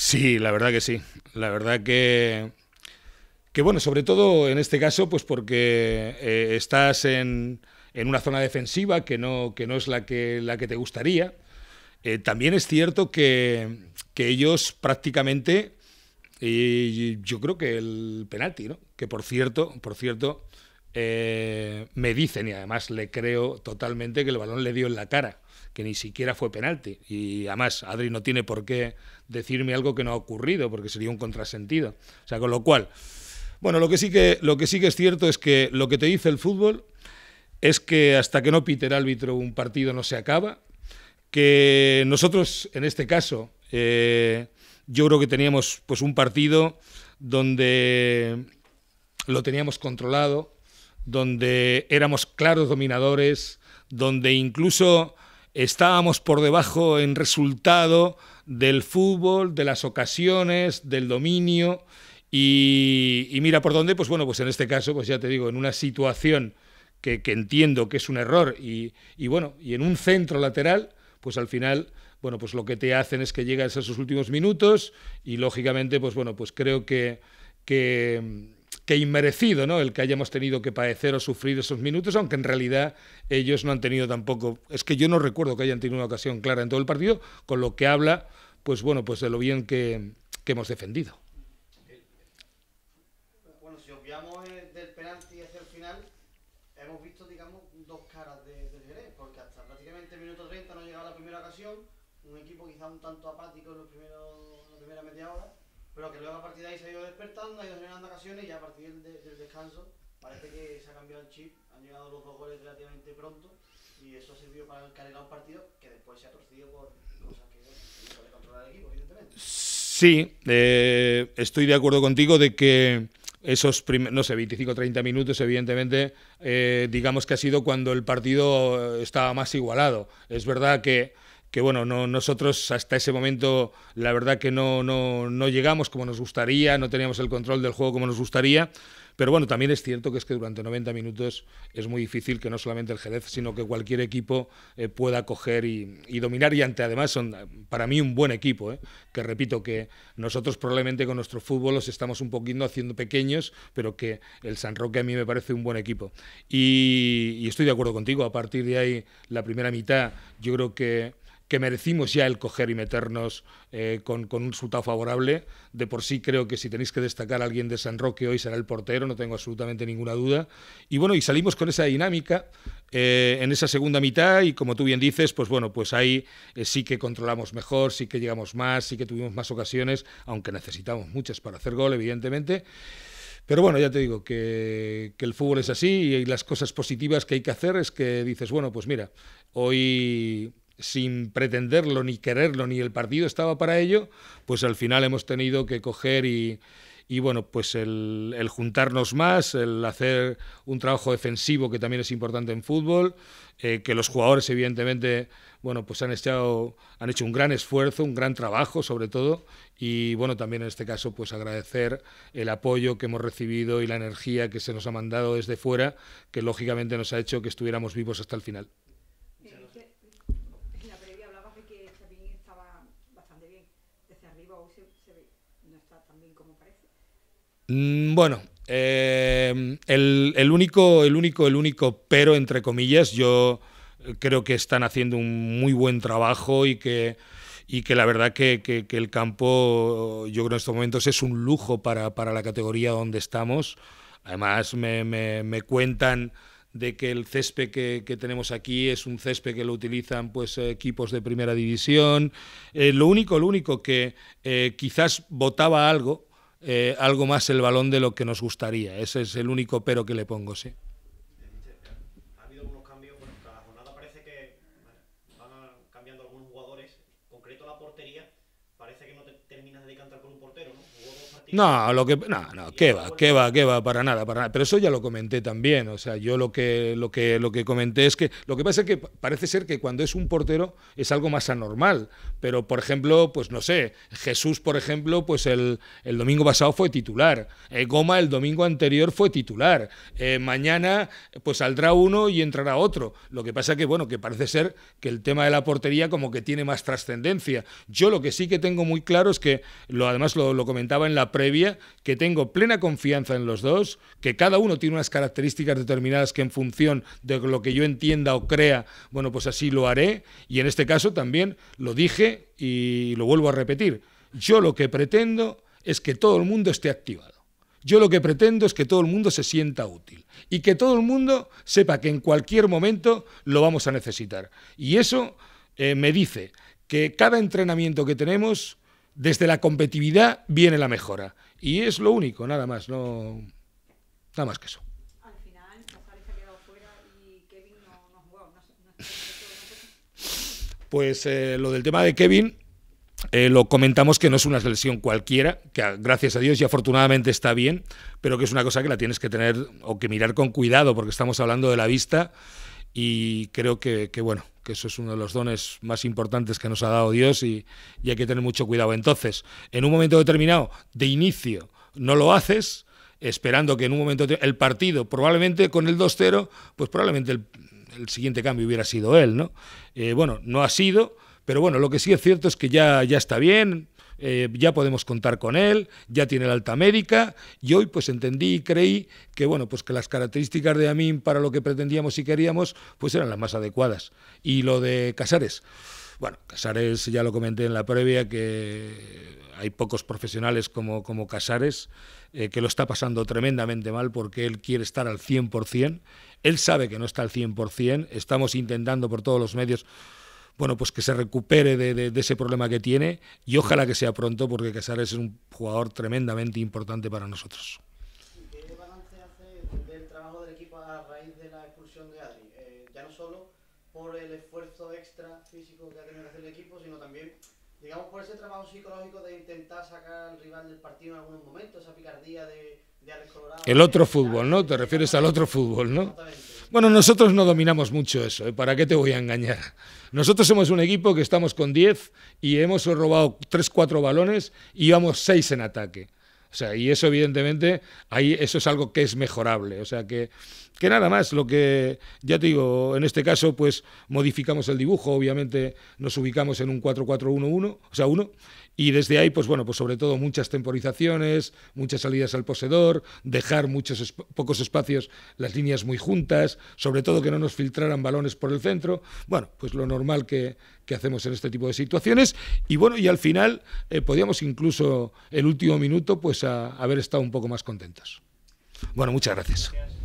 Sí, la verdad que sí. La verdad que, bueno, sobre todo en este caso, pues porque eh, estás en, una zona defensiva que no, es la que, la que te gustaría. Eh, también es cierto que, ellos prácticamente, y yo creo que el penalti, ¿no? Que por cierto, por cierto, eh, me dicen y además le creo totalmente que el balón le dio en la cara ni siquiera fue penalti. Y además, Adri no tiene por qué decirme algo que no ha ocurrido, porque sería un contrasentido. O sea, con lo cual, bueno, lo que sí que, lo que, sí que es cierto es que lo que te dice el fútbol es que hasta que no pite el árbitro un partido no se acaba, que nosotros en este caso eh, yo creo que teníamos pues un partido donde lo teníamos controlado, donde éramos claros dominadores, donde incluso estábamos por debajo en resultado del fútbol, de las ocasiones, del dominio. Y, mira por dónde, pues bueno, pues en este caso, pues ya te digo, en una situación que, entiendo que es un error y, bueno, y en un centro lateral, pues al final, bueno, pues lo que te hacen es que llegas a esos últimos minutos y lógicamente, pues bueno, pues creo que, que que inmerecido, ¿no? El que hayamos tenido que padecer o sufrir esos minutos, aunque en realidad ellos no han tenido tampoco. Es que yo no recuerdo que hayan tenido una ocasión clara en todo el partido, con lo que habla, pues bueno, pues de lo bien que, hemos defendido. Bueno, si obviamos del penalti hacia el final, hemos visto, digamos, dos caras de, de Jerez, porque hasta prácticamente el minuto 30 no llegaba la primera ocasión, un equipo quizá un tanto apático en los primeros, la primera media hora pero que luego a partir de ahí se ha ido despertando, ha ido generando ocasiones y a partir del, descanso parece que se ha cambiado el chip, han llegado los dos goles relativamente pronto y eso ha servido para encargar un partido que después se ha torcido por cosas que no puede controlar el equipo, evidentemente. Sí, eh, estoy de acuerdo contigo de que esos primeros, no sé, 25 30 minutos, evidentemente, eh, digamos que ha sido cuando el partido eh, estaba más igualado. Es verdad que que bueno, no, nosotros hasta ese momento la verdad que no, no, no, llegamos como nos gustaría, no teníamos el control del juego como nos gustaría, pero bueno, también es cierto que es que durante 90 minutos es muy difícil que no solamente el Jerez, sino que cualquier equipo eh, pueda coger y, dominar y ante además son para mí un buen equipo, eh, que repito que nosotros probablemente con nuestro fútbol los estamos un poquito haciendo pequeños, pero que el San Roque a mí me parece un buen equipo. y estoy de acuerdo contigo, a partir de ahí la primera mitad yo creo que que merecimos ya el coger y meternos eh, con, un resultado favorable. De por sí creo que si tenéis que destacar a alguien de San Roque hoy será el portero, no tengo absolutamente ninguna duda. Y bueno, y salimos con esa dinámica eh, en esa segunda mitad y como tú bien dices, pues bueno, pues ahí eh, sí que controlamos mejor, sí que llegamos más, sí que tuvimos más ocasiones, aunque necesitamos muchas para hacer gol, evidentemente. Pero bueno, ya te digo que, que, el fútbol es así y las cosas positivas que hay que hacer es que dices, bueno, pues mira, hoy sin pretenderlo, ni quererlo, ni el partido estaba para ello, pues al final hemos tenido que coger y, bueno, pues el, juntarnos más, el hacer un trabajo defensivo que también es importante en fútbol, eh, que los jugadores evidentemente, bueno, pues han, han hecho un gran esfuerzo, un gran trabajo sobre todo, y bueno, también en este caso pues agradecer el apoyo que hemos recibido y la energía que se nos ha mandado desde fuera, que lógicamente nos ha hecho que estuviéramos vivos hasta el final. estaba bastante bien. Desde arriba no está como parece. Mm, bueno, eh, el, el, único, el único, el único pero entre comillas, yo creo que están haciendo un muy buen trabajo y que, y que la verdad que, que, que, el campo, yo creo en estos momentos es un lujo para, para la categoría donde estamos. Además me, me, me cuentan de que el césped que, tenemos aquí es un césped que lo utilizan pues eh, equipos de primera división. Eh, lo único, lo único que eh, quizás votaba algo, algo más el balón de lo que nos gustaría. Ese es el único pero que le pongo, sí. Ha habido algunos cambios, jornada parece que van cambiando algunos jugadores, concreto la portería parece que no te terminas de cantar por un portero, ¿no? No, lo que, no, va, qué va, qué va, para nada, para nada. Pero eso ya lo comenté también, o sea, yo lo que, lo que, lo que comenté es que, lo que pasa es que parece ser que cuando es un portero es algo más anormal, pero por ejemplo, pues no sé, Jesús, por ejemplo, pues el, domingo pasado fue titular, eh, Goma el domingo anterior fue titular, eh, mañana pues saldrá uno y entrará otro. Lo que pasa que, bueno, que parece ser que el tema de la portería como que tiene más trascendencia. Yo lo que sí que tengo tengo muy claro es que, lo, además lo, comentaba en la previa, que tengo plena confianza en los dos, que cada uno tiene unas características determinadas que en función de lo que yo entienda o crea, bueno, pues así lo haré. Y en este caso también lo dije y lo vuelvo a repetir. Yo lo que pretendo es que todo el mundo esté activado. Yo lo que pretendo es que todo el mundo se sienta útil y que todo el mundo sepa que en cualquier momento lo vamos a necesitar. Y eso eh, me dice que cada entrenamiento que tenemos, desde la competitividad viene la mejora. Y es lo único, nada más, no nada más que eso. Al final, ha quedado fuera y Kevin no, pues eh, lo del tema de Kevin, eh, lo comentamos que no es una lesión cualquiera, que gracias a Dios y afortunadamente está bien, pero que es una cosa que la tienes que tener o que mirar con cuidado, porque estamos hablando de la vista y creo que bueno, que eso es uno de los dones más importantes que nos ha dado Dios y, hay que tener mucho cuidado. Entonces, en un momento determinado, de inicio, no lo haces, esperando que en un momento el partido, probablemente con el 2-0, pues probablemente el, siguiente cambio hubiera sido él, ¿no? Eh, bueno, no ha sido, pero bueno, lo que sí es cierto es que ya, ya está bien, eh, ya podemos contar con él, ya tiene la alta médica y hoy pues entendí y creí que bueno, pues que las características de Amin para lo que pretendíamos y queríamos pues eran las más adecuadas. Y lo de Casares, bueno, Casares ya lo comenté en la previa que hay pocos profesionales como, como Casares, eh, que lo está pasando tremendamente mal porque él quiere estar al 100%, él sabe que no está al 100%, estamos intentando por todos los medios bueno, pues que se recupere de, de, ese problema que tiene y ojalá que sea pronto porque Casares es un jugador tremendamente importante para nosotros. ¿Qué balance hace del trabajo del equipo a raíz de la expulsión de Adri? Eh, ya no solo por el esfuerzo extra físico que ha tenido que hacer el equipo, sino también digamos por ese trabajo psicológico de intentar sacar al rival del partido en algún momento, esa picardía de, de Colorado. El otro fútbol, ¿no? Te refieres al otro fútbol, ¿no? Bueno, nosotros no dominamos mucho eso, ¿eh? ¿para qué te voy a engañar? Nosotros somos un equipo que estamos con 10 y hemos robado 3-4 balones y íbamos 6 en ataque. O sea, y eso evidentemente, ahí eso es algo que es mejorable. O sea, que que nada más, lo que ya te digo, en este caso pues modificamos el dibujo, obviamente nos ubicamos en un 4-4-1-1, o sea, uno, y desde ahí pues bueno, pues sobre todo muchas temporizaciones, muchas salidas al poseedor, dejar muchos pocos espacios, las líneas muy juntas, sobre todo que no nos filtraran balones por el centro, bueno, pues lo normal que, hacemos en este tipo de situaciones y bueno, y al final eh, podíamos incluso el último minuto pues haber estado un poco más contentos. Bueno, muchas gracias.